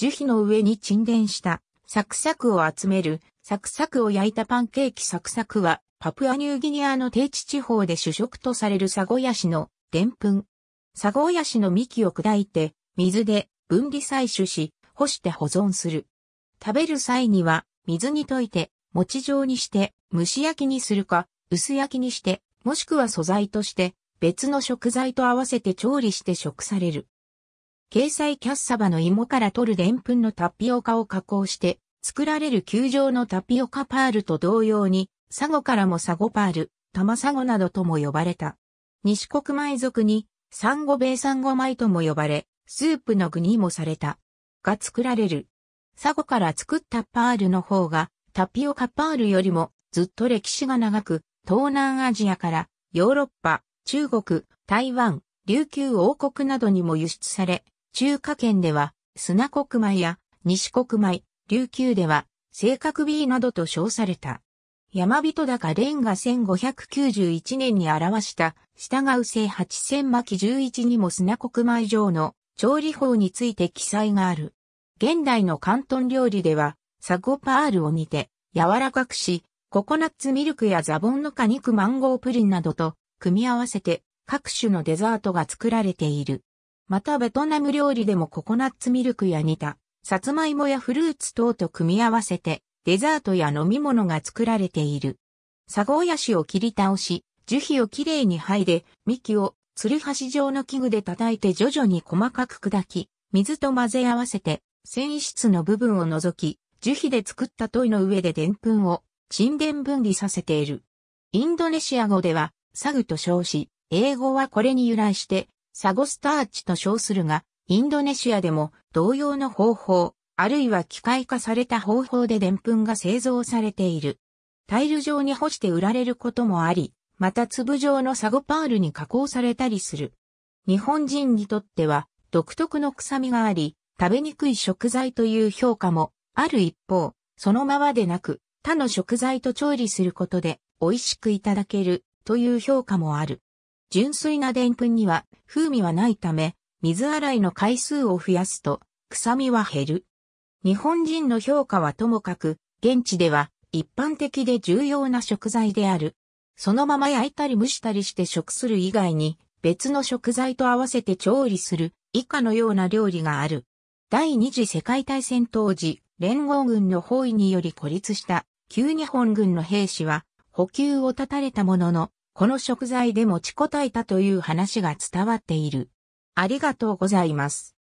樹皮の上に沈殿したサクサクを集めるサクサクを焼いたパンケーキサクサクはパプアニューギニアの低地地方で主食とされるサゴヤシのでんぷん。サゴヤシの幹を砕いて水で分離採取し干して保存する。食べる際には水に溶いて餅状にして蒸し焼きにするか薄焼きにしてもしくは素材として別の食材と合わせて調理して食される。掲載キャッサバの芋から取るでんぷんのタピオカを加工して、作られる球状のタピオカパールと同様に、サゴからもサゴパール、玉サゴなどとも呼ばれた。西国米族に、サンゴ米サンゴ米とも呼ばれ、スープの具にもされた。が作られる。サゴから作ったパールの方が、タピオカパールよりもずっと歴史が長く、東南アジアからヨーロッパ、中国、台湾、琉球王国などにも輸出され、中華圏では砂黒米や西黒米、琉球では正確 B などと称された。山人高蓮が1591年に表した従う正八千巻11にも砂黒米上の調理法について記載がある。現代の広東料理ではサゴパールを煮て柔らかくし、ココナッツミルクやザボンの果肉マンゴープリンなどと組み合わせて各種のデザートが作られている。またベトナム料理でもココナッツミルクや煮た、さつまいもやフルーツ等と組み合わせて、デザートや飲み物が作られている。サゴーヤシを切り倒し、樹皮をきれいに剥いで、幹を、つる端状の器具で叩いて徐々に細かく砕き、水と混ぜ合わせて、繊維質の部分を除き、樹皮で作ったトイの上で澱粉を沈殿分離させている。インドネシア語では、サグと称し、英語はこれに由来して、サゴスターチと称するが、インドネシアでも同様の方法、あるいは機械化された方法ででんぷんが製造されている。タイル状に干して売られることもあり、また粒状のサゴパールに加工されたりする。日本人にとっては独特の臭みがあり、食べにくい食材という評価もある一方、そのままでなく他の食材と調理することで美味しくいただけるという評価もある。純粋なでんぷんには風味はないため、水洗いの回数を増やすと、臭みは減る。日本人の評価はともかく、現地では一般的で重要な食材である。そのまま焼いたり蒸したりして食する以外に、別の食材と合わせて調理する以下のような料理がある。第二次世界大戦当時、連合軍の包囲により孤立した旧日本軍の兵士は補給を断たれたものの、この食材で持ちこたえたという話が伝わっている。ありがとうございます。